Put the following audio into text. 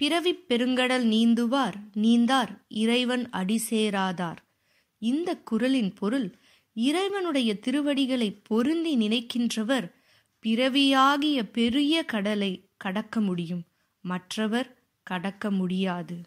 பிறவிப் பெருங்கடல் நீந்துவார் நீந்தார் இறைவன் அடிசேராதார் இந்த குரலின் பொருள் இறைவனுடைய திருவடிகளை பொருந்தி நினைக்கின்றவர் பிறவியாகிய பெரிய கடலை கடக்க முடியும் மற்றவர் கடக்க முடியாது